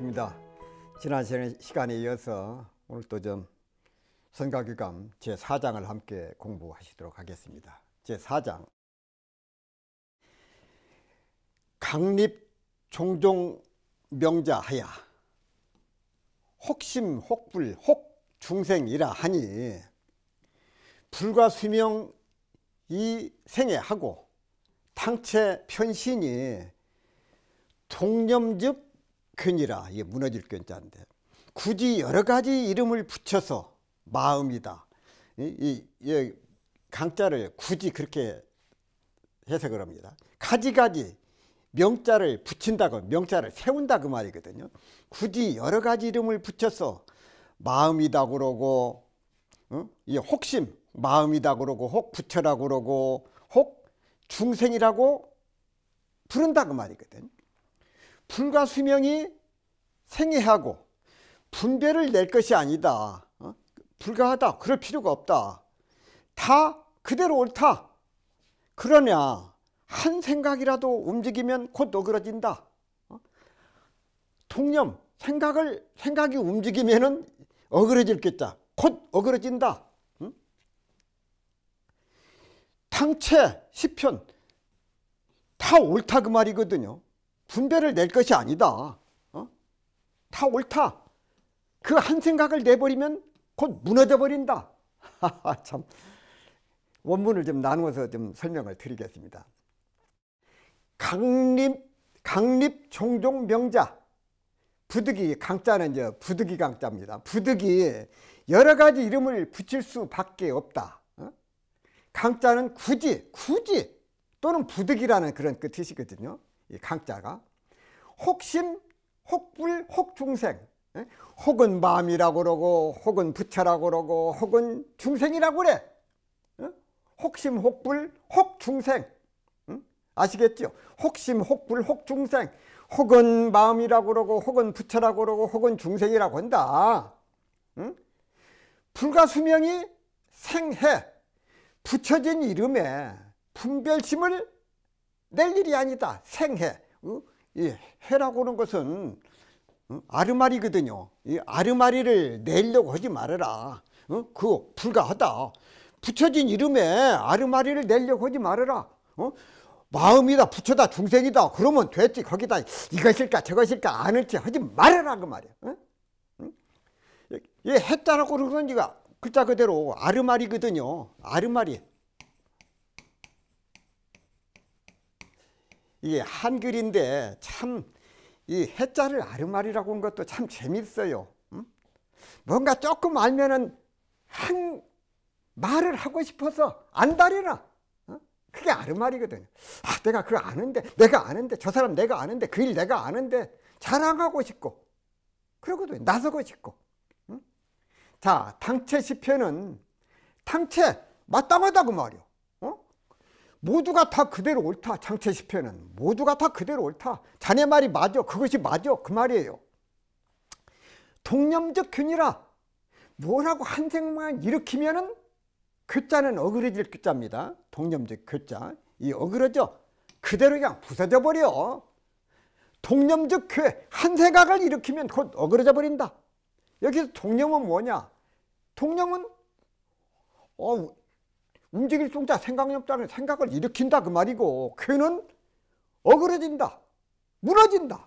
반갑습니다. 지난 시간에 이어서 오늘 또 좀 선가교감 제4장을 함께 공부하시도록 하겠습니다. 제4장 강립 종종 명자하야 혹심 혹불 혹 중생이라 하니 불과 수명 이 생애하고 당체 편신이 동념즉 근이라 예, 무너질 근자인데 굳이 여러 가지 이름을 붙여서 마음이다 이, 이, 이 강자를 굳이 그렇게 해석을 합니다 가지가지 명자를 붙인다고 명자를 세운다 그 말이거든요 굳이 여러 가지 이름을 붙여서 마음이다 그러고 어? 이 혹심 마음이다 그러고 혹 부처라 그러고 혹 중생이라고 부른다 그 말이거든 불과 수명이 생애하고 분별을 낼 것이 아니다. 어? 불가하다. 그럴 필요가 없다. 다 그대로 옳다. 그러냐 한 생각이라도 움직이면 곧어그러진다 통념 어? 생각을 생각이 움직이면은 어그러질겠다. 곧 어그러진다. 응? 당체 시편 다 옳다 그 말이거든요. 분별을 낼 것이 아니다. 다 옳다. 그 한 생각을 내버리면 곧 무너져 버린다. 참 원문을 좀 나누어서 좀 설명을 드리겠습니다. 강립 강립 종종 명자 부득이 강자는 이제 부득이 강자입니다. 부득이 여러 가지 이름을 붙일 수밖에 없다. 어? 강자는 굳이 굳이 또는 부득이라는 그런 뜻이거든요. 이 강자가 혹심 혹불, 혹중생. 혹은 마음이라고 그러고, 혹은 부처라고 그러고, 혹은 중생이라고 그래. 혹심, 혹불, 혹중생. 아시겠죠? 혹심, 혹불, 혹중생. 혹은 마음이라고 그러고, 혹은 부처라고 그러고, 혹은 중생이라고 한다. 불가수명이 생해. 붙여진 이름에 분별심을 낼 일이 아니다. 생해. 어? 이 해라고 하는 것은 어, 아르마리거든요. 이 아르마리를 내려고 하지 말아라. 어? 그 불가하다. 붙여진 이름에 아르마리를 내려고 하지 말아라. 어? 마음이다, 부처다, 중생이다. 그러면 됐지. 거기다 이것일까, 저것일까, 아닐지 하지 말아라. 그 말이야. 어? 이 했다라고 그러는 지가 글자 그대로 아르마리거든요. 아르마리. 이게 한글인데 참 이 해자를 아르마리라고 한 것도 참 재밌어요. 음? 뭔가 조금 알면은 한 말을 하고 싶어서 안달이나 어? 그게 아르마리거든요. 아, 내가 그거 아는데, 내가 아는데, 저 사람 내가 아는데, 그 일 내가 아는데 자랑하고 싶고 그러거든 나서고 싶고. 음? 자, 당체 시편은 당체 마땅하다고 말이요. 모두가 다 그대로 옳다. 장체 시편은 모두가 다 그대로 옳다. 자네 말이 맞아. 그것이 맞아. 그 말이에요. 동념적 균이라 뭐라고 한 생만 일으키면은 괴자는 어그러질 괴자입니다. 동념적 괴자. 이 어그러져 그대로 그냥 부서져 버려. 동념적 괴, 한 생각을 일으키면 곧 어그러져 버린다. 여기서 동념은 뭐냐? 동념은 어, 움직일 종자 생각이없다는 생각을 일으킨다 그 말이고 쾌는 어그러진다 무너진다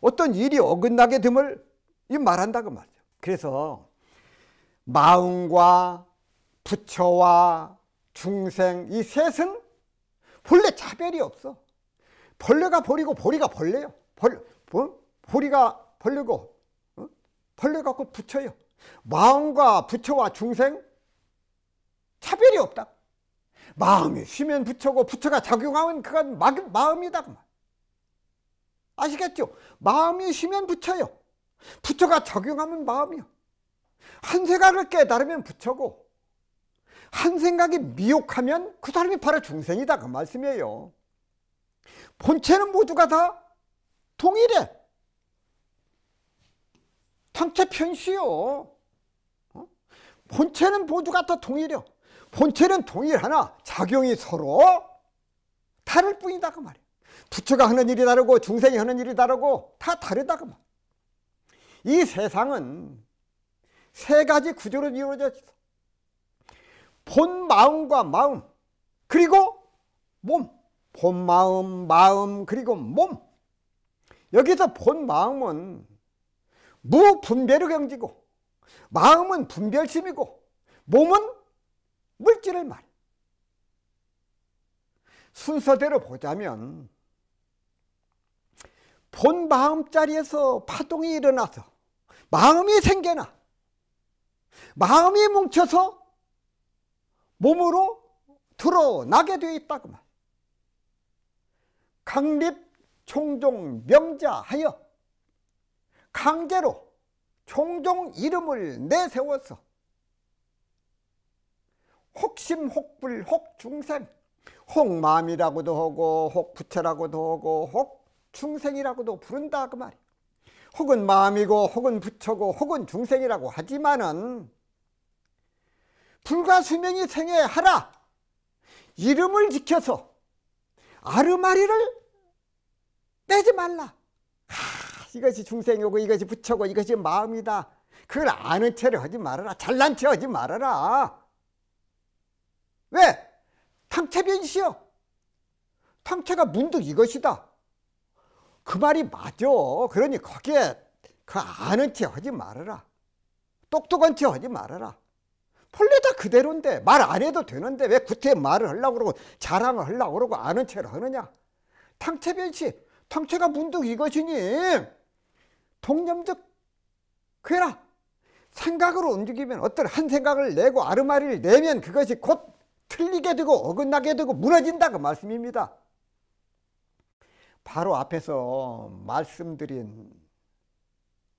어떤 일이 어긋나게 됨을 말한다 그 말이죠 그래서 마음과 부처와 중생 이 셋은 본래 차별이 없어 벌레가 벌이고 벌리가 벌레요 벌, 어? 보리가 벌레고 어? 벌레 갖고 부처요 마음과 부처와 중생 차별이 없다. 마음이 쉬면 부처고 부처가 작용하면 그건 마, 음이다 아시겠죠? 마음이 쉬면 부처요. 부처가 작용하면 마음이요. 한 생각을 깨달으면 부처고 한 생각이 미혹하면 그 사람이 바로 중생이다 그 말씀이에요. 본체는 모두가 다 동일해. 상체 편시요. 어? 본체는 모두가 다동일해 본체는 동일하나 작용이 서로 다를 뿐이다 그 말이에요. 부처가 하는 일이 다르고 중생이 하는 일이 다르고 다 다르다 그 말. 이 세상은 세 가지 구조로 이루어져 있어. 본 마음과 마음 그리고 몸. 본 마음, 마음 그리고 몸. 여기서 본 마음은 무분별의 경지고 마음은 분별심이고 몸은 물질을 말해. 순서대로 보자면 본 마음 자리에서 파동이 일어나서 마음이 생겨나 마음이 뭉쳐서 몸으로 드러나게 되어 있다고 말. 강립 총종 명자하여 강제로 총종 이름을 내세워서 혹심혹불 혹중생 혹마음이라고도 하고 혹부처라고도 하고 혹중생이라고도 부른다 그 말이에요 혹은 마음이고 혹은 부처고 혹은 중생이라고 하지만은 불가수명이 생애하라 이름을 지켜서 아르마리를 떼지 말라 하, 이것이 중생이고 이것이 부처고 이것이 마음이다 그걸 아는 체를 하지 말아라 잘난 체 하지 말아라 왜? 탕태변시여. 탕태가 문득 이것이다. 그 말이 맞아. 그러니 거기에 그 아는 티 하지 말아라. 똑똑한 티 하지 말아라. 본래 다 그대로인데 말 안 해도 되는데 왜 구태 말을 하려고 그러고 자랑을 하려고 그러고 아는 체를 하느냐. 탕태변시 탕태가 문득 이것이니 동념적 괴라 생각으로 움직이면 어떤 한 생각을 내고 아르마리를 내면 그것이 곧 틀리게 되고 어긋나게 되고 무너진다 그 말씀입니다. 바로 앞에서 말씀드린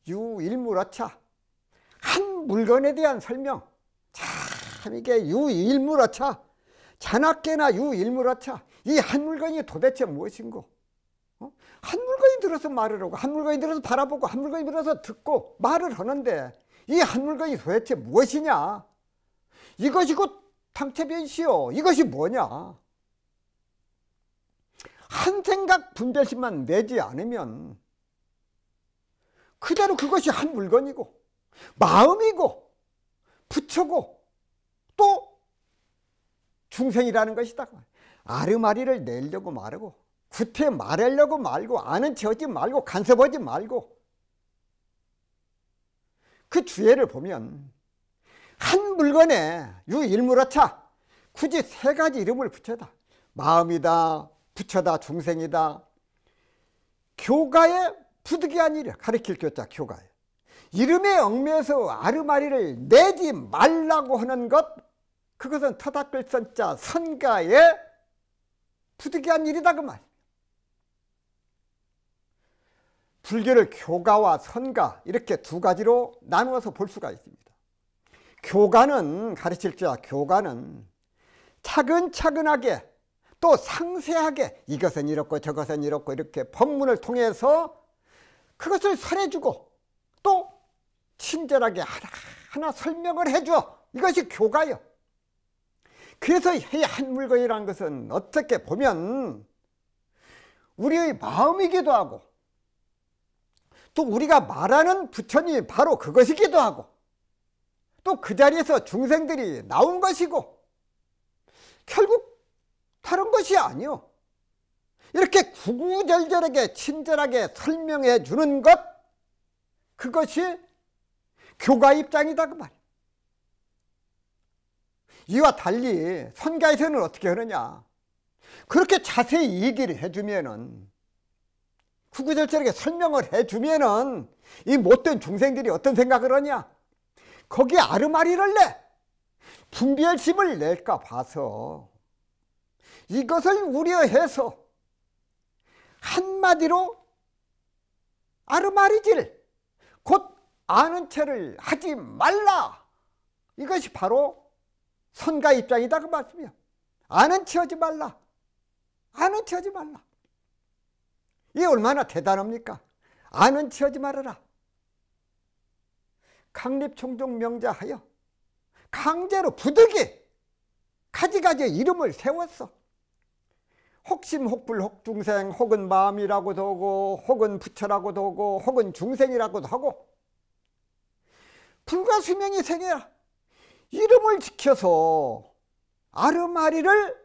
유일무라차 한 물건에 대한 설명 참 이게 유일무라차 자나깨나 유일무라차 이 한 물건이 도대체 무엇인고 어? 한 물건이 들어서 말을 하고 한 물건이 들어서 바라보고 한 물건이 들어서 듣고 말을 하는데 이 한 물건이 도대체 무엇이냐 이것이 곧 상체변시요 이것이 뭐냐? 한 생각 분별심만 내지 않으면 그대로 그것이 한 물건이고 마음이고 부처고 또 중생이라는 것이다. 아르마리를 내려고 말하고 구태 말하려고 말고 아는 체하지 말고 간섭하지 말고 그 주의를 보면 한 물건에 유일무라차 굳이 세 가지 이름을 붙여다 마음이다 붙여다 중생이다 교가의 부득이한 일이야 가리킬 교자 교가에 이름에 얽매여서 아르마리를 내지 말라고 하는 것 그것은 터닥글 선자 선가의 부득이한 일이다 그 말. 불교를 교가와 선가 이렇게 두 가지로 나누어서 볼 수가 있습니다. 교관은 가르칠 자교관은 차근차근하게 또 상세하게 이것은 이렇고 저것은 이렇고 이렇게 법문을 통해서 그것을 설해주고 또 친절하게 하나하나 설명을 해줘 이것이 교가요 그래서 이 한 물건이라는 것은 어떻게 보면 우리의 마음이기도 하고 또 우리가 말하는 부처님이 바로 그것이기도 하고 또그 자리에서 중생들이 나온 것이고 결국 다른 것이 아니요. 이렇게 구구절절하게 친절하게 설명해 주는 것 그것이 교가 입장이다 그 말이에요. 이와 달리 선가에서는 어떻게 하느냐 그렇게 자세히 얘기를 해주면은 구구절절하게 설명을 해주면은 이 못된 중생들이 어떤 생각을 하냐 거기에 아르마리를 내 분별심을 낼까 봐서 이것을 우려해서 한마디로 아르마리질 곧 아는 채를 하지 말라 이것이 바로 선가 입장이다 그 말씀이야 아는 채하지 말라 아는 채하지 말라 이 얼마나 대단합니까 아는 채하지 말아라 강립총종 명자하여 강제로 부득이 가지가지 이름을 세웠어. 혹심혹불 혹중생 혹은 마음이라고도 하고 혹은 부처라고도 하고 혹은 중생이라고도 하고 불가수명이 생애라 이름을 지켜서 아르마리를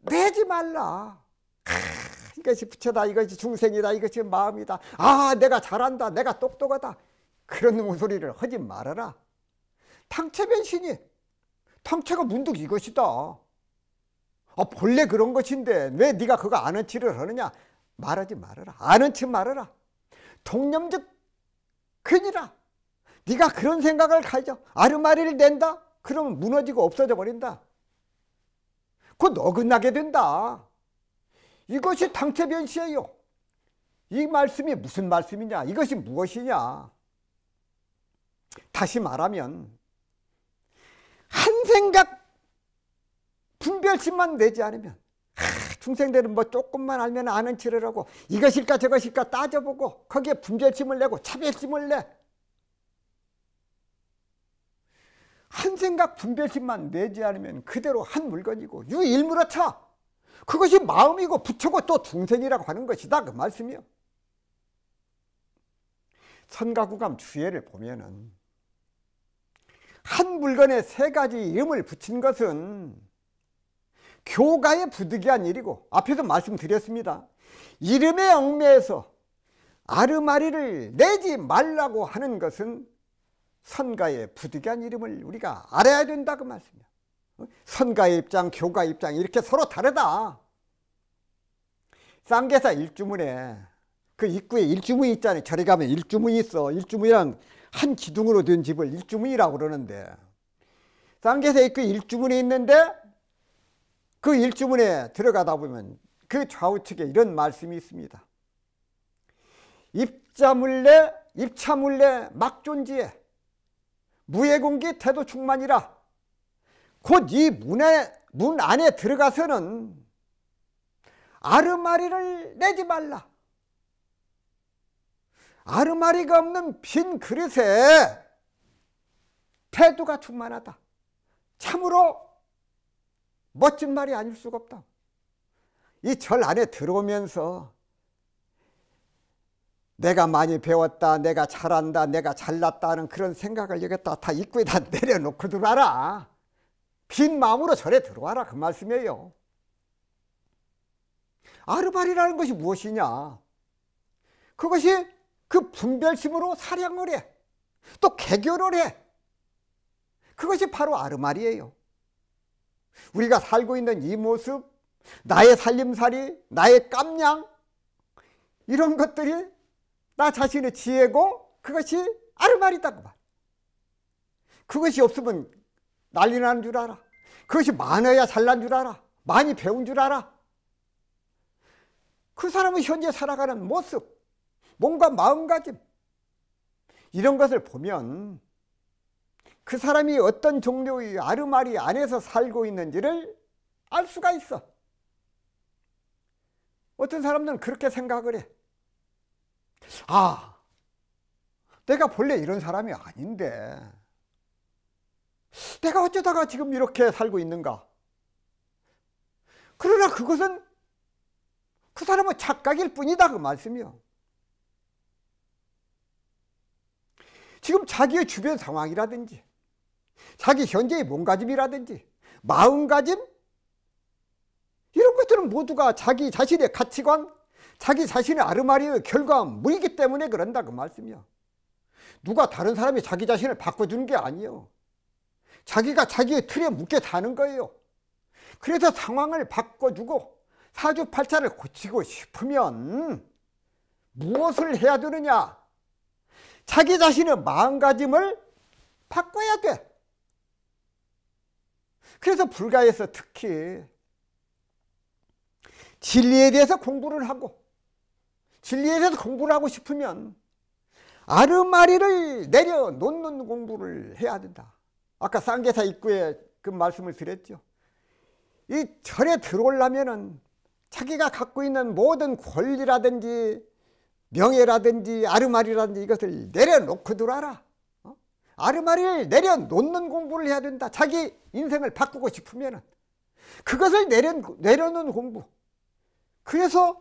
내지 말라 크, 아, 이것이 부처다 이것이 중생이다 이것이 마음이다 아 내가 잘한다 내가 똑똑하다 그런 소리를 하지 말아라. 탕체 변신이 탕체가 문득 이것이다. 아, 본래 그런 것인데 왜 네가 그거 아는 치를 하느냐? 말하지 말아라. 아는 치 말아라. 동념적 큰이라. 네가 그런 생각을 가져 아르마리를 낸다. 그러면 무너지고 없어져 버린다. 그 너그나게 된다. 이것이 당체 변시예요. 이 말씀이 무슨 말씀이냐? 이것이 무엇이냐? 다시 말하면 한 생각 분별심만 내지 않으면 중생들은 뭐 조금만 알면 아는 치를 라고 이것일까 저것일까 따져보고 거기에 분별심을 내고 차별심을 내. 한 생각 분별심만 내지 않으면 그대로 한 물건이고 유일무라차. 그것이 마음이고 부처고 또 중생이라고 하는 것이다 그 말씀이요. 선가구감 주의를 보면은 한 물건에 세 가지 이름을 붙인 것은 교가에 부득이한 일이고 앞에서 말씀드렸습니다. 이름의 얽매에서 아르마리를 내지 말라고 하는 것은 선가에 부득이한 이름을 우리가 알아야 된다고 그 말씀이야. 선가의 입장, 교가의 입장 이렇게 서로 다르다. 쌍계사 일주문에 그 입구에 일주문 이 있잖아요. 절에 가면 일주문 이 있어. 일주문이랑 한 기둥으로 된 집을 일주문이라고 그러는데 쌍계사의 그 일주문이 있는데 그 일주문에 들어가다 보면 그 좌우측에 이런 말씀이 있습니다. 입자물래 입차물래 막존지에 무예공기 태도 충만이라 곧 이 문에 문 안에 들어가서는 아르마리를 내지 말라 아르마리가 없는 빈 그릇에 태도가 충만하다. 참으로 멋진 말이 아닐 수가 없다. 이 절 안에 들어오면서 내가 많이 배웠다, 내가 잘한다, 내가 잘났다는 그런 생각을 여기다 다 입구에 다 내려놓고 들어와라. 빈 마음으로 절에 들어와라 그 말씀이에요. 아르바리라는 것이 무엇이냐? 그것이 그 분별심으로 사량을 해. 또 개교를 해. 그것이 바로 아르마리예요. 우리가 살고 있는 이 모습, 나의 살림살이, 나의 깜냥 이런 것들이 나 자신의 지혜고 그것이 아르마리다고 말. 그것이 없으면 난리 나는 줄 알아. 그것이 많아야 잘난 줄 알아. 많이 배운 줄 알아. 그 사람은 현재 살아가는 모습, 뭔가 마음가짐 이런 것을 보면 그 사람이 어떤 종류의 아르마리 안에서 살고 있는지를 알 수가 있어. 어떤 사람들은 그렇게 생각을 해. 아, 내가 본래 이런 사람이 아닌데, 내가 어쩌다가 지금 이렇게 살고 있는가? 그러나 그것은 그사람은 착각일 뿐이다, 그 말씀이요. 지금 자기의 주변 상황이라든지 자기 현재의 몸가짐이라든지 마음가짐 이런 것들은 모두가 자기 자신의 가치관 자기 자신의 아르마리의 결과물이기 뭐 때문에 그런다 그 말씀이야 누가 다른 사람이 자기 자신을 바꿔주는 게 아니에요 자기가 자기의 틀에 묶여 사는 거예요 그래서 상황을 바꿔주고 사주팔자를 고치고 싶으면 무엇을 해야 되느냐 자기 자신의 마음가짐을 바꿔야 돼. 그래서 불가에서 특히 진리에 대해서 공부를 하고 진리에 대해서 공부를 하고 싶으면 아르마리를 내려놓는 공부를 해야 된다. 아까 쌍계사 입구에 그 말씀을 드렸죠. 이 절에 들어오려면 자기가 갖고 있는 모든 권리라든지 명예라든지 아르마리라든지 이것을 내려놓고 들어라 어? 아르마리를 내려놓는 공부를 해야 된다 자기 인생을 바꾸고 싶으면 그것을 내려, 내려놓는 공부 그래서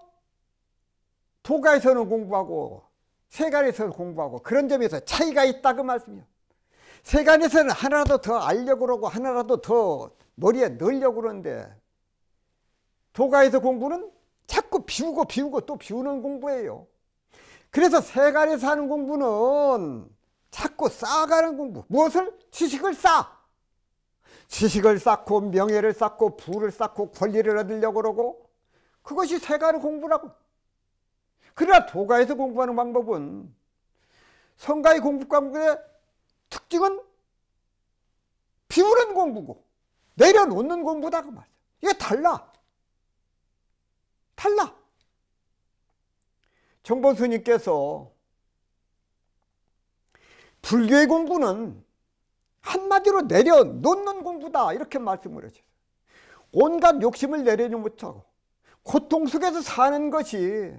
도가에서는 공부하고 세간에서는 공부하고 그런 점에서 차이가 있다 그 말씀이요 세간에서는 하나라도 더 알려고 그러고 하나라도 더 머리에 넣으려고 그러는데 도가에서 공부는 자꾸 비우고 비우고 또 비우는 공부예요 그래서 세간에 서하는 공부는 자꾸 쌓아가는 공부 무엇을? 지식을 쌓아 지식을 쌓고 명예를 쌓고 부를 쌓고 권리를 얻으려고 그러고 그것이 세간의 공부라고 그러나 도가에서 공부하는 방법은 성가의 공부 과목의 특징은 비우는 공부고 내려놓는 공부다 그 말이야 이게 달라 달라 정보수님께서 불교의 공부는 한마디로 내려놓는 공부다 이렇게 말씀을 하셨어요. 온갖 욕심을 내려놓지 못하고 고통 속에서 사는 것이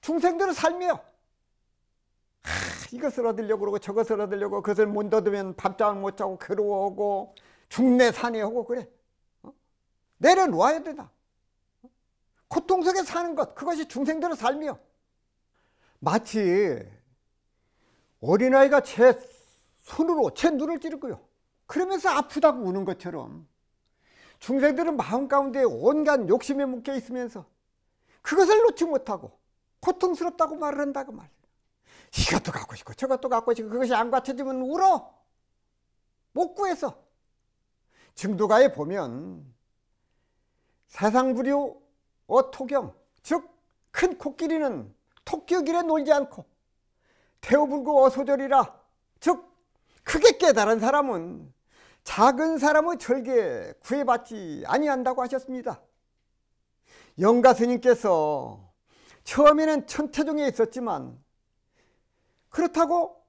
중생들의 삶이요. 아, 이것을 얻으려고 그러고 저것을 얻으려고 그것을 못 얻으면 밤잠을 못 자고 괴로워하고 중내 산에 하고 그래. 어? 내려놓아야 된다. 고통 속에 사는 것 그것이 중생들의 삶이요 마치 어린아이가 제 손으로 제 눈을 찌르고요 그러면서 아프다고 우는 것처럼 중생들은 마음 가운데 온갖 욕심에 묶여 있으면서 그것을 놓지 못하고 고통스럽다고 말을 한다고 말이에요 이것도 갖고 싶고 저것도 갖고 싶고 그것이 안 갖춰지면 울어 못 구해서 증도가에 보면 사상부류 어토경 즉 큰 코끼리는 토끼길에 놀지 않고 태우불고 어소절이라 즉 크게 깨달은 사람은 작은 사람의 절개에 구애받지 아니한다고 하셨습니다. 영가 스님께서 처음에는 천태종에 있었지만 그렇다고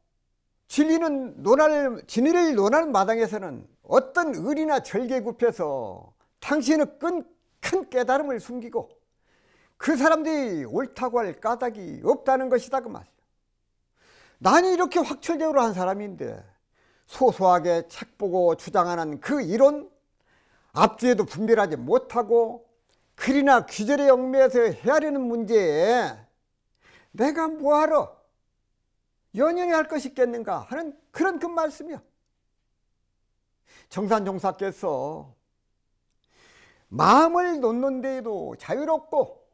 진리는 논할, 진리를 논하는 마당에서는 어떤 을이나 절개 굽혀서 당신의 끈큰 깨달음을 숨기고 그 사람들이 옳다고 할 까닭이 없다는 것이다 그 말이야. 나는 이렇게 확철대우로한 사람인데 소소하게 책 보고 주장하는 그 이론 앞뒤에도 분별하지 못하고 글이나 귀절의 영미에서 헤아리는 문제에 내가 뭐하러 연연히 할 것이 있겠는가 하는 그런 그 말씀이야. 정산종사께서 마음을 놓는 데에도 자유롭고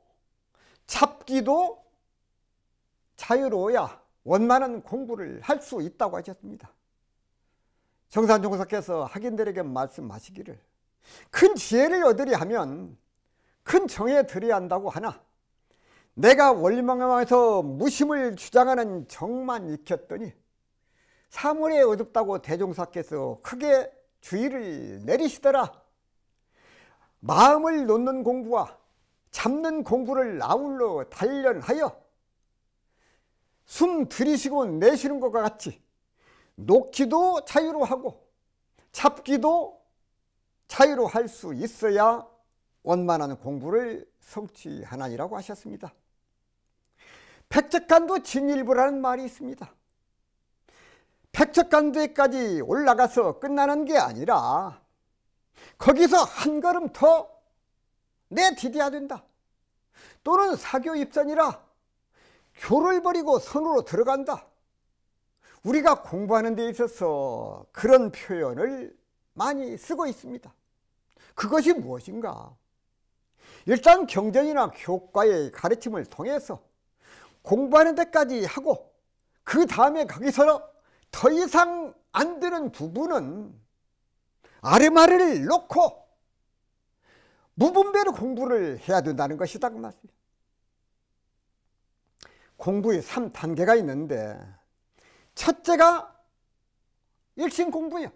잡기도 자유로워야 원만한 공부를 할 수 있다고 하셨습니다. 정산 종사께서 학인들에게 말씀하시기를 큰 지혜를 얻으리 하면 큰 정에 들여야 한다고 하나 내가 원망하면서 무심을 주장하는 정만 익혔더니 사물에 어둡다고 대종사께서 크게 주의를 내리시더라 마음을 놓는 공부와 잡는 공부를 아울러 단련하여 숨 들이쉬고 내쉬는 것과 같이 놓기도 자유로 하고 잡기도 자유로 할 수 있어야 원만한 공부를 성취하나니라고 하셨습니다. 백척간도 진일부라는 말이 있습니다. 백척간도에까지 올라가서 끝나는 게 아니라 거기서 한 걸음 더 내디뎌야 된다. 또는 사교 입선이라 교를 버리고 선으로 들어간다. 우리가 공부하는 데 있어서 그런 표현을 많이 쓰고 있습니다. 그것이 무엇인가? 일단 경전이나 교과의 가르침을 통해서 공부하는 데까지 하고 그 다음에 거기서 더 이상 안 되는 부분은 아르마를 놓고 무분별로 공부를 해야 된다는 것이다 그말입 공부의 3단계가 있는데 첫째가 일심 공부요.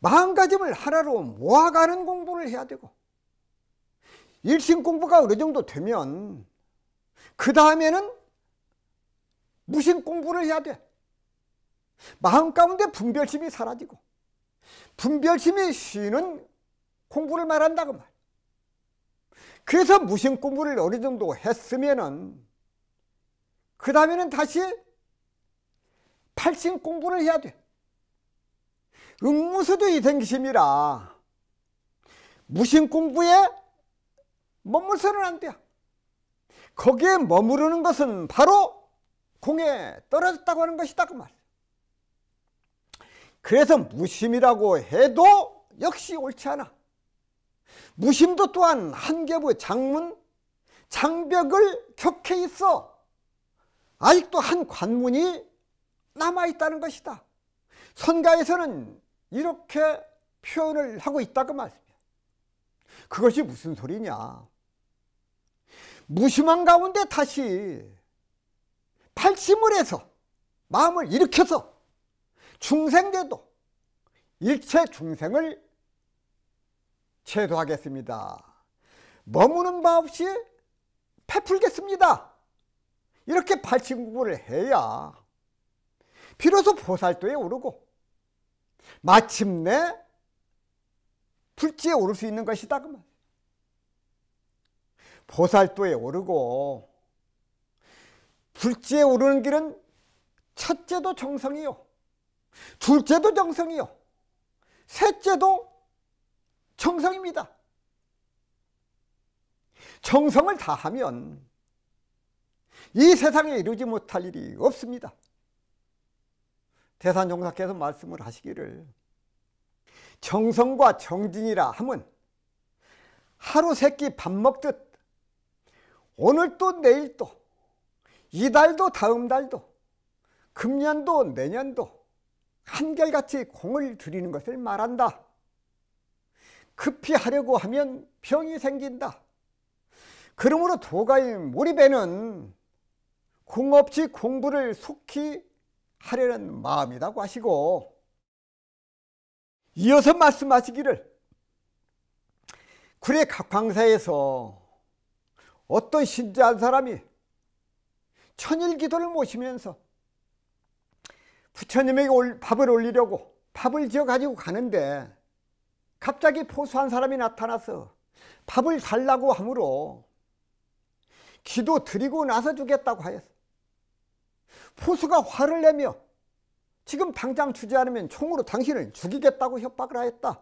마음가짐을 하나로 모아가는 공부를 해야 되고 일심 공부가 어느 정도 되면 그 다음에는 무심 공부를 해야 돼. 마음 가운데 분별심이 사라지고 분별심이 쉬는 공부를 말한다그 말. 그래서 무심 공부를 어느 정도 했으면은 그 다음에는 다시 팔심 공부를 해야 돼. 응무수도이생심이라 무심 공부에 머물서는 안 돼. 거기에 머무르는 것은 바로 공에 떨어졌다고 하는 것이다 그 말. 그래서 무심이라고 해도 역시 옳지 않아. 무심도 또한 한계부 장문 장벽을 격해 있어 아직도 한 관문이 남아있다는 것이다. 선가에서는 이렇게 표현을 하고 있다고 그 말씀해야 그것이 무슨 소리냐. 무심한 가운데 다시 팔심을 해서 마음을 일으켜서 중생제도 일체 중생을 제도하겠습니다. 머무는 바 없이 베풀겠습니다. 이렇게 발친구를 해야 비로소 보살도에 오르고 마침내 불지에 오를 수 있는 것이다. 그 말. 보살도에 오르고 불지에 오르는 길은 첫째도 정성이요. 둘째도 정성이요. 셋째도 정성입니다. 정성을 다하면 이 세상에 이루지 못할 일이 없습니다. 대산종사께서 말씀을 하시기를 정성과 정진이라 함은 하루 세 끼 밥 먹듯 오늘도 내일도 이달도 다음 달도 금년도 내년도 한결같이 공을 들이는 것을 말한다. 급히 하려고 하면 병이 생긴다. 그러므로 도가의 몰입에는 공 없이 공부를 속히 하려는 마음이라고 하시고 이어서 말씀하시기를 그래 각광사에서 어떤 신자한 사람이 천일기도를 모시면서 부처님에게 밥을 올리려고 밥을 지어 가지고 가는데 갑자기 포수한 사람이 나타나서 밥을 달라고 하므로 기도 드리고 나서 주겠다고 하였어. 포수가 화를 내며 지금 당장 주지 않으면 총으로 당신을 죽이겠다고 협박을 하였다.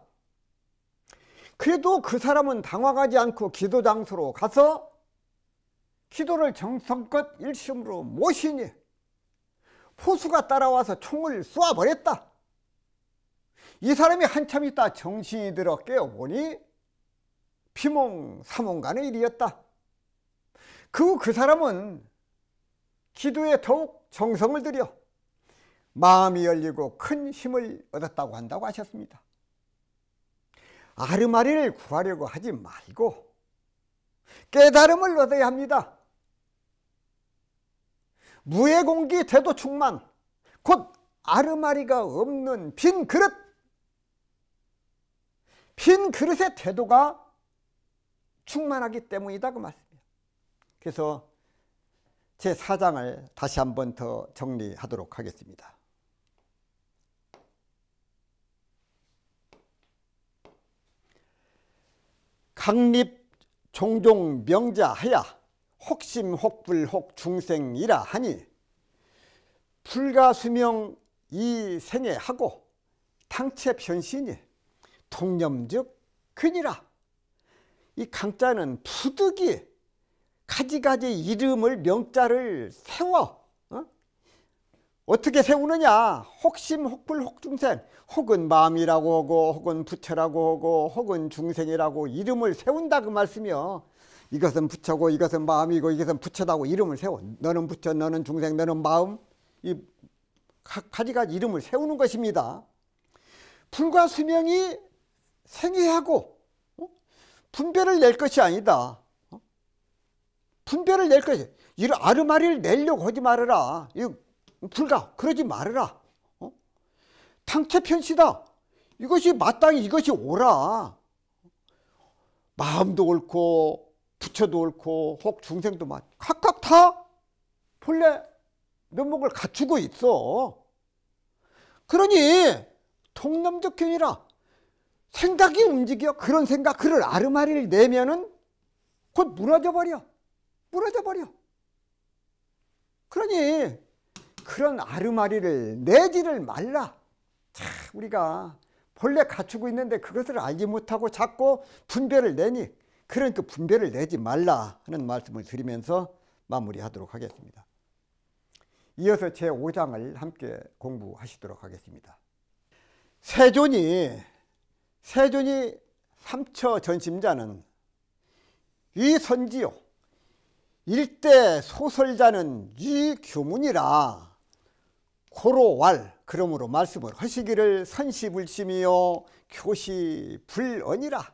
그래도 그 사람은 당황하지 않고 기도 장소로 가서 기도를 정성껏 일심으로 모시니 포수가 따라와서 총을 쏘아버렸다이 사람이 한참 있다 정신이 들어 깨어보니 피몽사몽간의 일이었다. 그그 그 사람은 기도에 더욱 정성을 들여 마음이 열리고 큰 힘을 얻었다고 한다고 하셨습니다. 아르마리를 구하려고 하지 말고 깨달음을 얻어야 합니다. 무의 공기 태도 충만 곧 아르마리가 없는 빈 그릇 빈 그릇의 태도가 충만하기 때문이다 그 말씀이에요. 그래서 제 4장을 다시 한 번 더 정리하도록 하겠습니다. 강립 종종 명자하야 혹심혹불혹 중생이라 하니 불가수명 이 생에 하고 당체 변신이 통념즉 균이라 이 강자는 부득이 가지가지 이름을 명자를 세워 어? 어떻게 세우느냐 혹심 혹불 혹중생 혹은 마음이라고 하고 혹은 부처라고 하고 혹은 중생이라고 이름을 세운다 그 말씀이요 이것은 부처고 이것은 마음이고 이것은 부처다고 이름을 세워. 너는 부처, 너는 중생, 너는 마음. 이 가지가지 이름을 세우는 것입니다. 불과 수명이 생애하고 어? 분별을 낼 것이 아니다. 어? 분별을 낼 것이 이런 아르마리를 내려고 하지 말아라. 이 불가 그러지 말아라. 어? 당체 편시다. 이것이 마땅히 이것이 오라. 마음도 옳고 부처도 옳고 혹 중생도 맞 각각 다 본래 면목을 갖추고 있어 그러니 통념적견이라 생각이 움직여 그런 생각 그를 아르마리를 내면은 곧 무너져 버려 무너져 버려 그러니 그런 아르마리를 내지를 말라 참 우리가 본래 갖추고 있는데 그것을 알지 못하고 자꾸 분별을 내니 그러니까 분별을 내지 말라 하는 말씀을 드리면서 마무리하도록 하겠습니다. 이어서 제5장을 함께 공부하시도록 하겠습니다. 세존이 세존이 삼처 전심자는 이 선지요 일대 소설자는 이 교문이라 고로왈 그러므로 말씀을 하시기를 선시불심이요 교시불언이라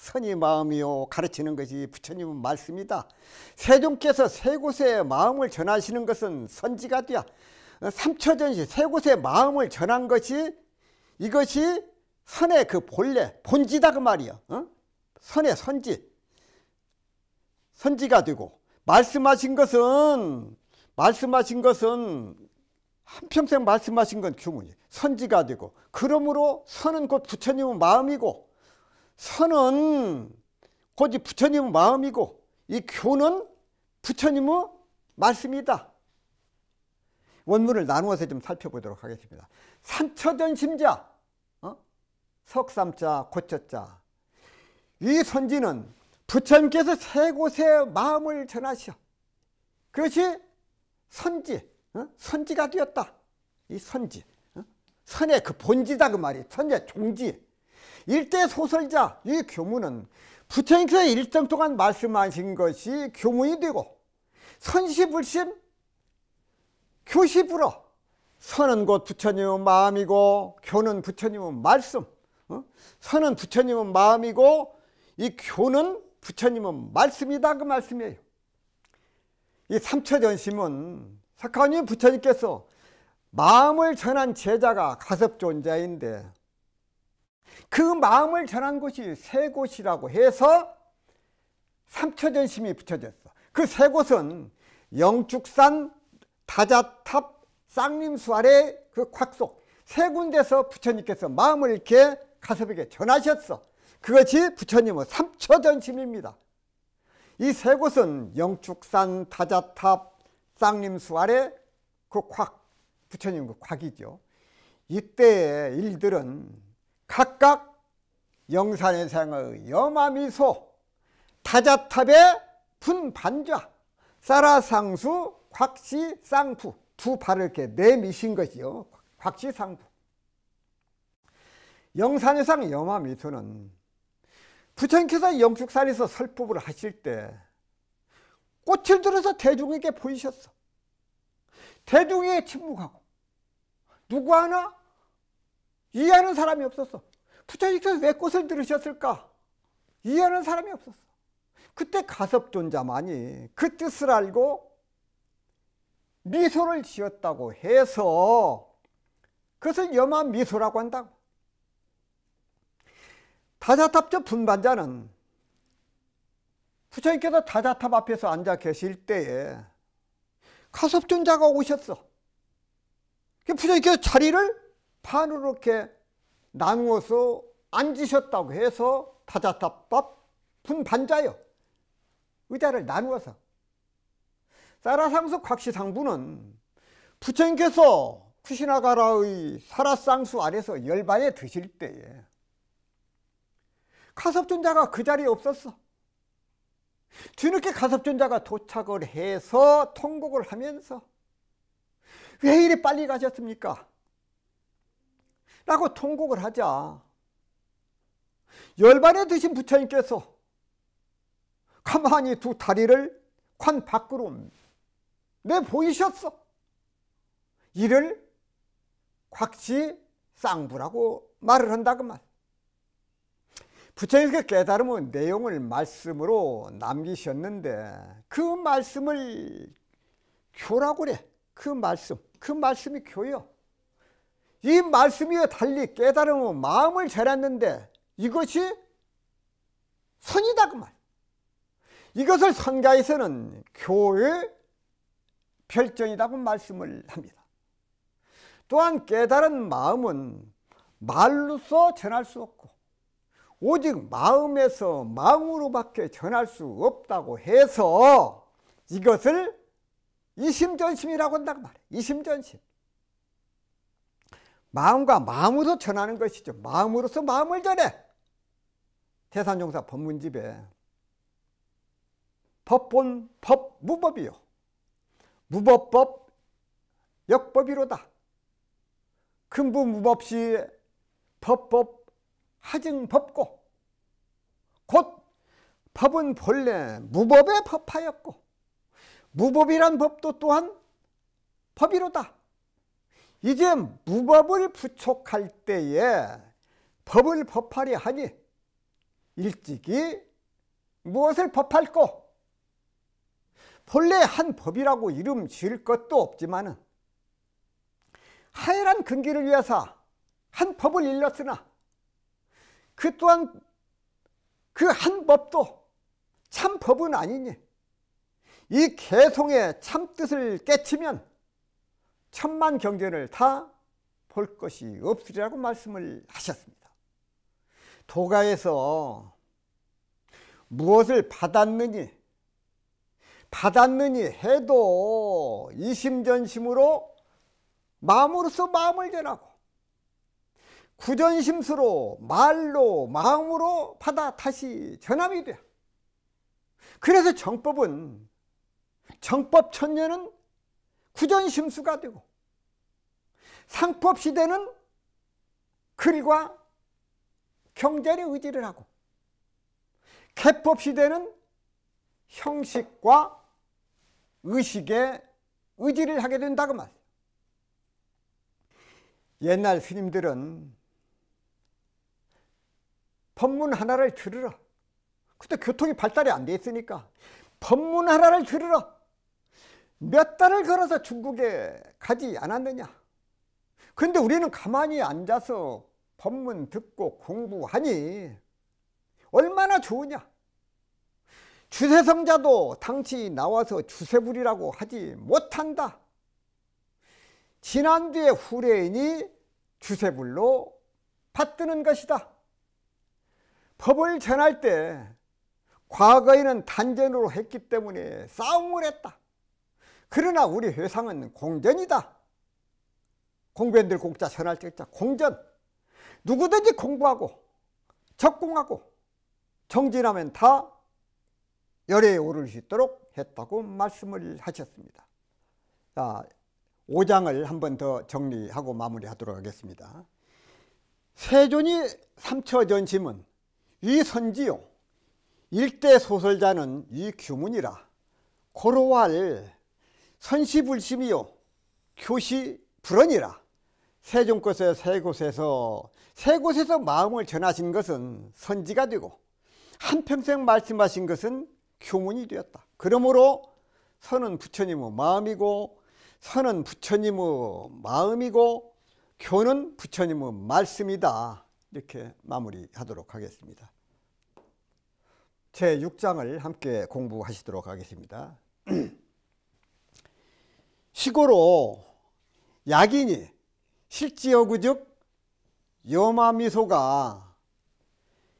선이 마음이요 가르치는 것이 부처님은 말씀이다. 세종께서 세 곳에 마음을 전하시는 것은 선지가 되야 삼처전시 세 곳에 마음을 전한 것이 이것이 선의 그 본래 본지다 그 말이야. 어? 선의 선지 선지가 되고 말씀하신 것은 말씀하신 것은 한평생 말씀하신 건 규문이 선지가 되고 그러므로 선은 곧 부처님은 마음이고 선은 곧이 부처님 마음이고 이 교는 부처님의 말씀이다. 원문을 나누어서 좀 살펴보도록 하겠습니다. 산처전심자, 어? 석삼자, 고쳐자. 이 선지는 부처님께서 세 곳에 마음을 전하시 그것이 선지, 어? 선지가 되었다. 이 선지. 어? 선의 그 본지다 그 말이. 선의 종지. 일대 소설자 이 교문은 부처님께서 일정 동안 말씀하신 것이 교문이 되고 선시불심 교시불어 선은 곧 부처님의 마음이고 교는 부처님의 말씀 어? 선은 부처님의 마음이고 이 교는 부처님의 말씀이다 그 말씀이에요 이 삼처전심은 사카님 부처님께서 마음을 전한 제자가 가섭존자인데 그 마음을 전한 곳이 세 곳이라고 해서 삼처전심이 붙여졌어. 그 세 곳은 영축산, 다자탑, 쌍림수 아래 그 곽속 세 군데서 부처님께서 마음을 이렇게 가섭에게 전하셨어. 그것이 부처님의 삼처전심입니다. 이 세 곳은 영축산, 다자탑, 쌍림수 아래 그 곽, 부처님 그 곽이죠. 이때의 일들은 각각 영산해상의 여마미소, 타자탑의 분반좌, 사라상수, 곽시쌍푸 두 발을 이렇게 내미신 것이요. 곽시쌍푸. 영산해상 여마미소는 부처님께서 영축산에서 설법을 하실 때 꽃을 들어서 대중에게 보이셨어. 대중에게 침묵하고 누구 하나 이해하는 사람이 없었어. 부처님께서 왜 꽃을 들으셨을까? 이해하는 사람이 없었어. 그때 가섭존자만이 그 뜻을 알고 미소를 지었다고 해서 그것을 염화 미소라고 한다 다자탑적 분반자는 부처님께서 다자탑 앞에서 앉아 계실 때에 가섭존자가 오셨어. 부처님께서 자리를 판으로 이렇게 나누어서 앉으셨다고 해서 다자탑밥 분반자요. 의자를 나누어서. 사라상수 곽시상부는 부처님께서 쿠시나가라의 사라상수 아래서 열반에 드실 때에 가섭존자가 그 자리에 없었어. 뒤늦게 가섭존자가 도착을 해서 통곡을 하면서 왜 이리 빨리 가셨습니까? 라고 통곡을 하자 열반에 드신 부처님께서 가만히 두 다리를 관 밖으로 내보이셨어 이를 곽시 쌍부라고 말을 한다 그 말. 부처님께서 깨달음은 내용을 말씀으로 남기셨는데 그 말씀을 교라고 그래. 그 말씀. 그 말씀이 교여 이 말씀 이에 달리 깨달음은 마음을 재랐는데 이것이 선이다 그 말. 이것을 성자에서는 교의 별정이라고 말씀을 합니다. 또한 깨달은 마음은 말로서 전할 수 없고 오직 마음에서 마음으로밖에 전할 수 없다고 해서 이것을 이심전심이라고 한다고 그 말해 이심전심. 마음과 마음으로 전하는 것이죠. 마음으로서 마음을 전해. 태산용사 법문집에 법본 법 무법이요. 무법법 역법이로다. 근부 무법시 법법 하증 법고 곧 법은 본래 무법의 법하였고 무법이란 법도 또한 법이로다. 이제 무법을 부촉할 때에 법을 법하리 하니 일찍이 무엇을 법할꼬 본래 한 법이라고 이름 지을 것도 없지만은 하열한 근기를 위해서 한 법을 일렀으나 그 또한 그 한 법도 참 법은 아니니 이 개성의 참뜻을 깨치면 천만 경전을 다 볼 것이 없으리라고 말씀을 하셨습니다. 도가에서 무엇을 받았느니 받았느니 해도 이심전심으로 마음으로써 마음을 전하고 구전심수로 말로 마음으로 받아 다시 전함이 돼. 그래서 정법은 정법 천년은 부전심수가 되고 상법시대는 글과 경전에 의지를 하고 개법시대는 형식과 의식에 의지를 하게 된다고 말해요. 옛날 스님들은 법문 하나를 들으라. 그때 교통이 발달이 안 돼 있으니까 법문 하나를 들으라. 몇 달을 걸어서 중국에 가지 않았느냐 근데 우리는 가만히 앉아서 법문 듣고 공부하니 얼마나 좋으냐 주세성자도 당시 나와서 주세불이라고 하지 못한다 지난주에 후레인이 주세불로 받드는 것이다 법을 전할 때 과거에는 단전으로 했기 때문에 싸움을 했다 그러나 우리 회상은 공전이다. 공부들 공자 선할 적자 공전. 누구든지 공부하고 적공하고 정진하면 다 열에 오를 수 있도록 했다고 말씀을 하셨습니다. 자, 5장을 한 번 더 정리하고 마무리하도록 하겠습니다. 세존이 삼처전심은 위 선지요 일대 소설자는 이 규문이라 고로할 선시불심이요 교시 불언이라 세 종곳에 세 곳에서 세 곳에서 마음을 전하신 것은 선지가 되고 한평생 말씀하신 것은 교문이 되었다. 그러므로 선은 부처님의 마음이고 선은 부처님의 마음이고 교는 부처님의 말씀이다. 이렇게 마무리하도록 하겠습니다. 제 6장을 함께 공부하시도록 하겠습니다. 시고로 약인이 실지어구적 여마미소가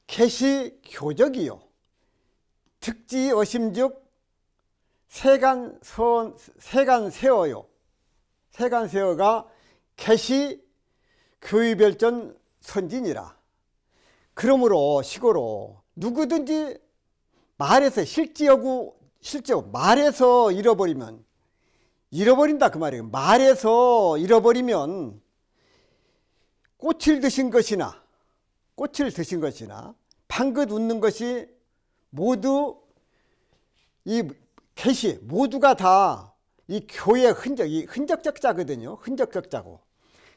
캐시 교적이요 특지 어심즉 세간 선 세간 세어요 세간 세어가 캐시 교위별전 선진이라 그러므로 시고로 누구든지 말에서 실지어구 실제 말에서 잃어버리면 잃어버린다 그 말이에요. 말에서 잃어버리면 꽃을 드신 것이나 꽃을 드신 것이나 방긋 웃는 것이 모두 이 캐시 모두가 다 이교회 흔적이 흔적적자거든요. 흔적적자고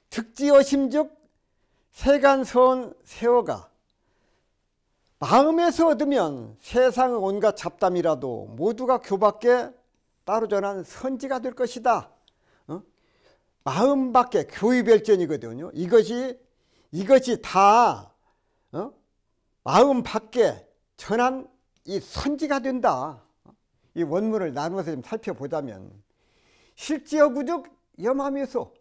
득지어심즉 세간선 세어가 마음에서 얻으면 세상 온갖 잡담이라도 모두가 교밖에 따로 전하는 선지가 될 것이다. 어? 마음 밖에 교의 별전이거든요. 이것이 이것이 다 어? 마음 밖에 전한 이 선지가 된다. 이 원문을 나누어서 좀 살펴보자면 실지어 구적 염함에서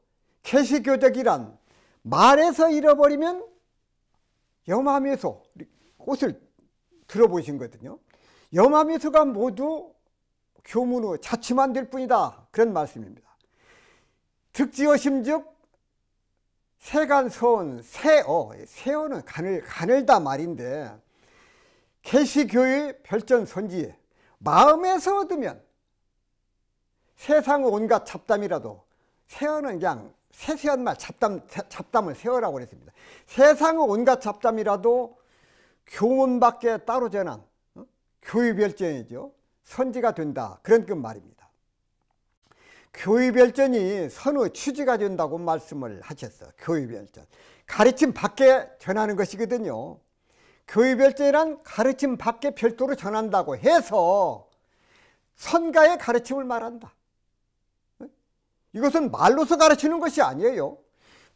계시교적이란 말에서 잃어버리면 염함에서 꽃을 들어보신 거거든요. 염함에서가 모두 교문 후 자취만 될 뿐이다 그런 말씀입니다 득지어심즉 세간서운 세어 세어는 가늘, 가늘다 말인데 계시교의 별전선지 마음에서 얻으면 세상 온갖 잡담이라도 세어는 그냥 세세한 말 잡담, 잡담을 세어라고 그랬습니다 세상 온갖 잡담이라도 교문밖에 따로 전한 어? 교의 별전이죠 선지가 된다 그런 그 말입니다. 교의별전이 선의 취지가 된다고 말씀을 하셨어 교의별전 가르침 밖에 전하는 것이거든요. 교의별전이란 가르침 밖에 별도로 전한다고 해서 선가의 가르침을 말한다. 이것은 말로서 가르치는 것이 아니에요.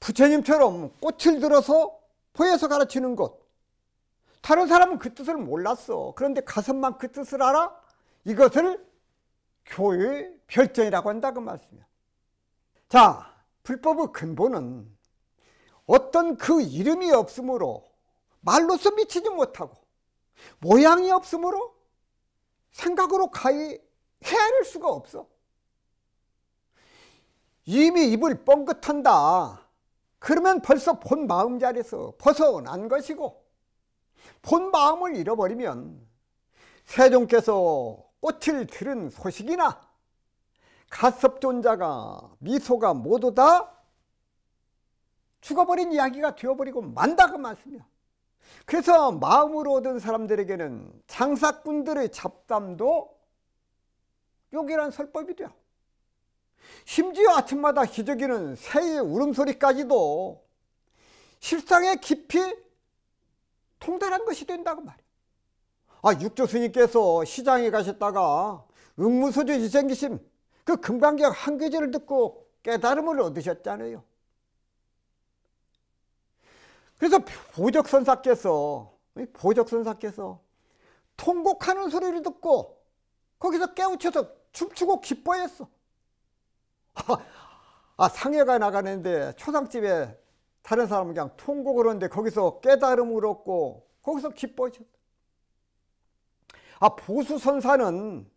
부처님처럼 꽃을 들어서 포에서 가르치는 것. 다른 사람은 그 뜻을 몰랐어. 그런데 가슴만 그 뜻을 알아? 이것을 교회의 별정이라고 한다 그 말씀이야. 자, 불법의 근본은 어떤 그 이름이 없으므로 말로서 미치지 못하고 모양이 없으므로 생각으로 가히 헤아릴 수가 없어. 이미 입을 뻥긋한다. 그러면 벌써 본 마음 자리에서 벗어난 것이고 본 마음을 잃어버리면 세종께서 꽃을 들은 소식이나 가섭존자가 미소가 모두 다 죽어버린 이야기가 되어버리고 만다 그 말씀이야. 그래서 마음으로 얻은 사람들에게는 장사꾼들의 잡담도 요기란 설법이 돼요. 심지어 아침마다 기저귀는 새의 울음소리까지도 실상에 깊이 통달한 것이 된다고 말이에요. 아 육조 스님께서 시장에 가셨다가 응무소주 이생기심 그 금강경 한 교재를 듣고 깨달음을 얻으셨잖아요. 그래서 보적선사께서 보적선사께서 통곡하는 소리를 듣고 거기서 깨우쳐서 춤추고 기뻐했어. 아, 아 상해가 나가는데 초상집에 다른 사람은 그냥 통곡을 하는데 거기서 깨달음을 얻고 거기서 기뻐했어. 아, 보수 선사는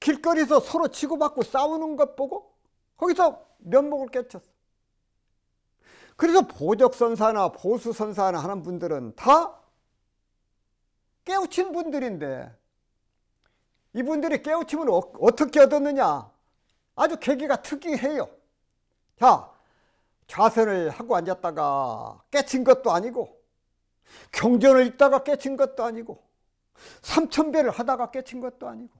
길거리에서 서로 치고받고 싸우는 것 보고 거기서 면목을 깨쳤어. 그래서 보적선사나 보수선사나 하는 분들은 다 깨우친 분들인데 이분들이 깨우침을 어, 떻게 얻었느냐 아주 계기가 특이해요 자 좌선을 하고 앉았다가 깨친 것도 아니고 경전을 읽다가 깨친 것도 아니고 삼천배를 하다가 깨친 것도 아니고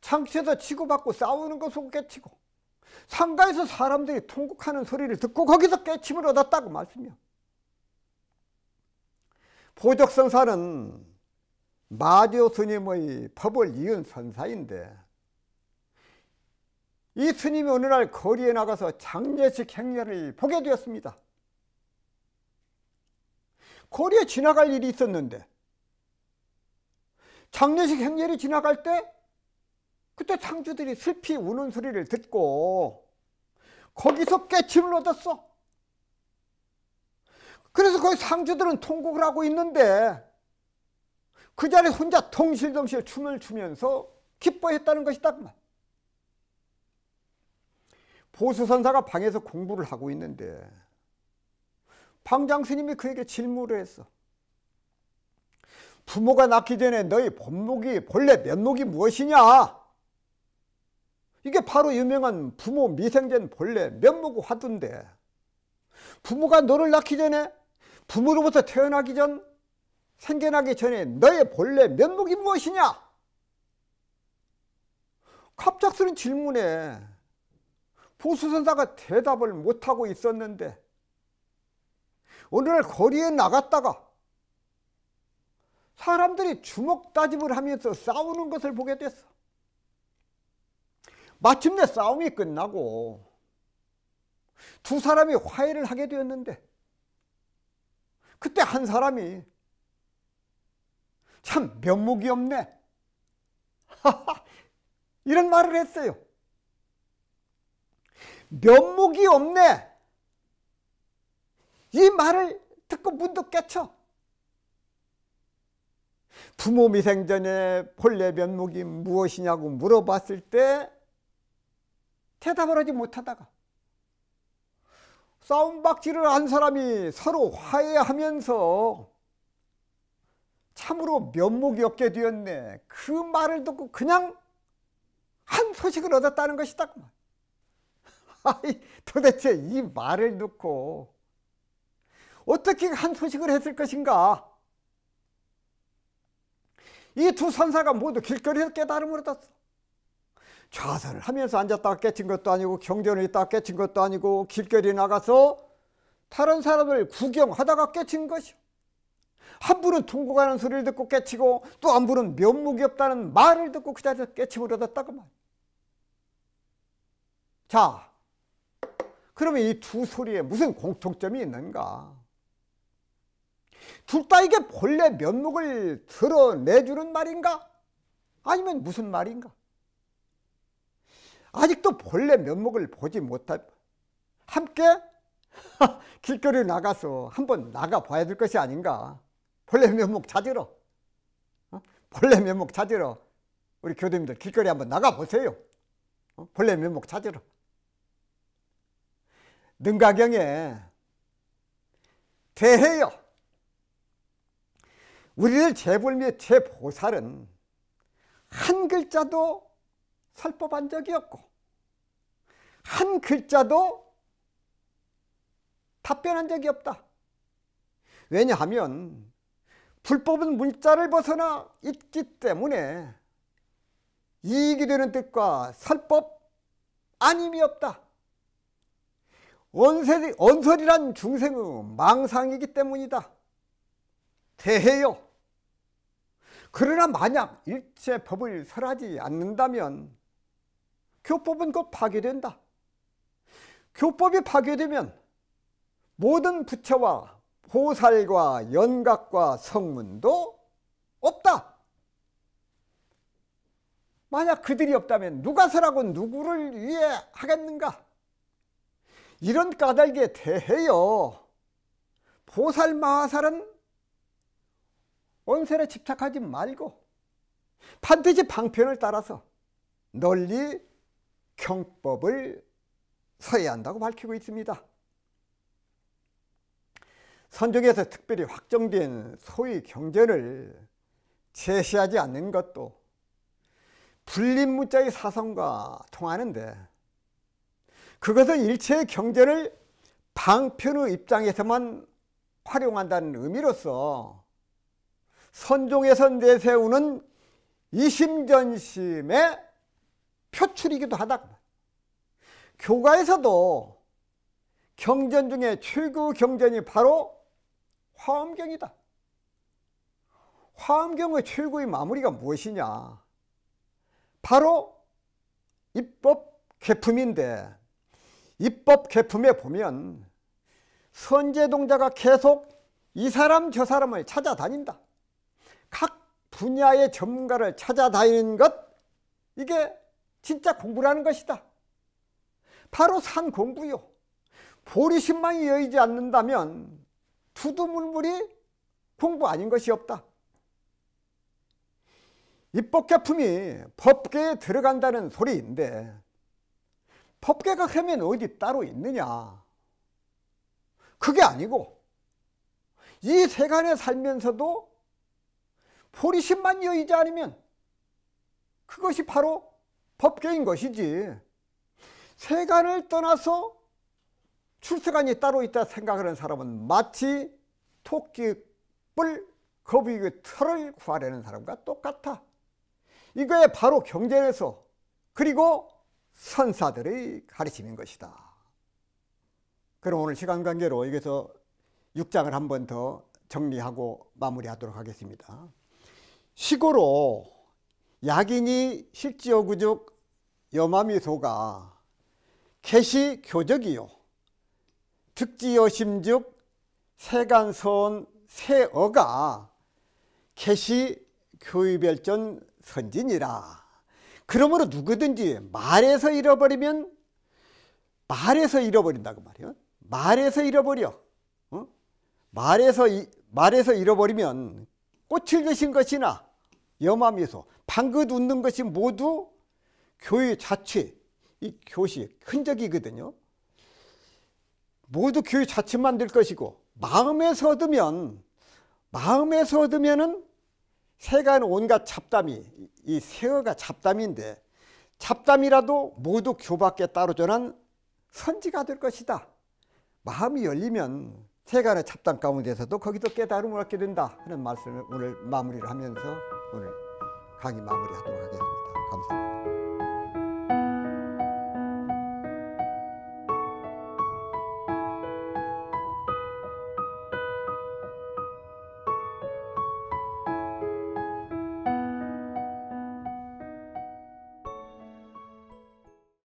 창치에서 치고받고 싸우는 것으로 깨치고 상가에서 사람들이 통곡하는 소리를 듣고 거기서 깨침을 얻었다고 말씀이요. 보적선사는 마디오 스님의 법을 이은 선사인데 이 스님이 어느 날 거리에 나가서 장례식 행렬을 보게 되었습니다. 거리에 지나갈 일이 있었는데 장례식 행렬이 지나갈 때 그때 상주들이 슬피 우는 소리를 듣고 거기서 깨침을 얻었어. 그래서 거기 상주들은 통곡을 하고 있는데 그 자리에 혼자 동실동실 춤을 추면서 기뻐했다는 것이다. 그 보수 선사가 방에서 공부를 하고 있는데 방장 스님이 그에게 질문을 했어. 부모가 낳기 전에 너희 본목이 본래 면목이 무엇이냐? 이게 바로 유명한 부모 미생전 본래 면목 화두인데 부모가 너를 낳기 전에 부모로부터 태어나기 전 생겨나기 전에 너의 본래 면목이 무엇이냐? 갑작스런 질문에 보수선사가 대답을 못하고 있었는데 어느 거리에 나갔다가 사람들이 주먹 다짐을 하면서 싸우는 것을 보게 됐어. 마침내 싸움이 끝나고 두 사람이 화해를 하게 되었는데 그때 한 사람이 참 면목이 없네. 이런 말을 했어요. 면목이 없네. 이 말을 듣고 문득 깨쳐. 부모 미생전에 본래 면목이 무엇이냐고 물어봤을 때 대답을 하지 못하다가 싸움박질을 한 사람이 서로 화해하면서 참으로 면목이 없게 되었네. 그 말을 듣고 그냥 한 소식을 얻었다는 것이다. 아이, 도대체 이 말을 듣고 어떻게 한 소식을 했을 것인가? 이두 선사가 모두 길거리에서 깨달음을 얻었어. 좌선을 하면서 앉았다가 깨친 것도 아니고 경전을 있다가 깨친 것도 아니고 길거리에 나가서 다른 사람을 구경하다가 깨친 것이요. 한 분은 통곡하는 소리를 듣고 깨치고 또 한 분은 면목이 없다는 말을 듣고 그 자리에서 깨침을 얻었다고 말이야. 자, 그러면 이 두 소리에 무슨 공통점이 있는가? 둘다 이게 본래 면목을 드러내주는 말인가? 아니면 무슨 말인가? 아직도 본래 면목을 보지 못한 함께 길거리 나가서 한번 나가 봐야 될 것이 아닌가? 본래 면목 찾으러 어? 본래 면목 찾으러 우리 교도님들 길거리 한번 나가 보세요. 어? 본래 면목 찾으러. 능가경에 대해요. 우리를 재불미의 재보살은 한 글자도 설법한 적이 없고 한 글자도 답변한 적이 없다. 왜냐하면 불법은 문자를 벗어나 있기 때문에 이익이 되는 뜻과 설법 아님이 없다. 언설이란 중생의 망상이기 때문이다. 대해요. 그러나 만약 일체 법을 설하지 않는다면 교법은 곧 파괴된다. 교법이 파괴되면 모든 부처와 보살과 연각과 성문도 없다. 만약 그들이 없다면 누가 서라고 누구를 위해 하겠는가? 이런 까닭에 대하여 보살마살은 원설에 집착하지 말고 반드시 방편을 따라서 널리 경법을 서야 한다고 밝히고 있습니다. 선종에서 특별히 확정된 소위 경전을 제시하지 않는 것도 불림문자의 사성과 통하는데 그것은 일체의 경전을 방편의 입장에서만 활용한다는 의미로서 선종에서 내세우는 이심전심의 표출이기도 하다. 교가에서도 경전 중에 최고 경전이 바로 화엄경이다. 화엄경의 최고의 마무리가 무엇이냐? 바로 입법 개품인데 입법 개품에 보면 선제동자가 계속 이 사람 저 사람을 찾아다닌다. 각 분야의 전문가를 찾아다니는 것 이게 진짜 공부라는 것이다. 바로 산 공부요. 보리심만이 여의지 않는다면 두두물물이 공부 아닌 것이 없다. 입법개품이 법계에 들어간다는 소리인데 법계가 하면 어디 따로 있느냐. 그게 아니고 이 세간에 살면서도 포리심만 여의지 않으면 그것이 바로 법계인 것이지 세간을 떠나서 출세관이 따로 있다 생각하는 사람은 마치 토끼뿔 거북이의 털을 구하려는 사람과 똑같아 이거에 바로 경전에서 그리고 선사들의 가르침인 것이다 그럼 오늘 시간 관계로 여기서 6장을 한 번 더 정리하고 마무리하도록 하겠습니다 시고로 약인이 실지어구적 여마미소가 캐시 교적이요 특지여심즉 세간선 세어가 캐시 교위별전 선진이라 그러므로 누구든지 말에서 잃어버리면 말에서 잃어버린다고 그 말이요 말에서 잃어버려 어? 말에서 말에서 잃어버리면 꽃을 드신 것이나 염화미소, 방긋 웃는 것이 모두 교의 자체, 이 교식, 흔적이거든요. 모두 교회 자체만 될 것이고 마음에서 얻으면 마음에서 얻으면은 새간 온갖 잡담이 이 새어가 잡담인데 잡담이라도 모두 교밖에 따로 전한 선지가 될 것이다. 마음이 열리면 세간의 잡담 가운데서도 거기도 깨달음을 얻게 된다 하는 말씀을 오늘 마무리를 하면서 오늘 강의 마무리하도록 하겠습니다. 감사합니다.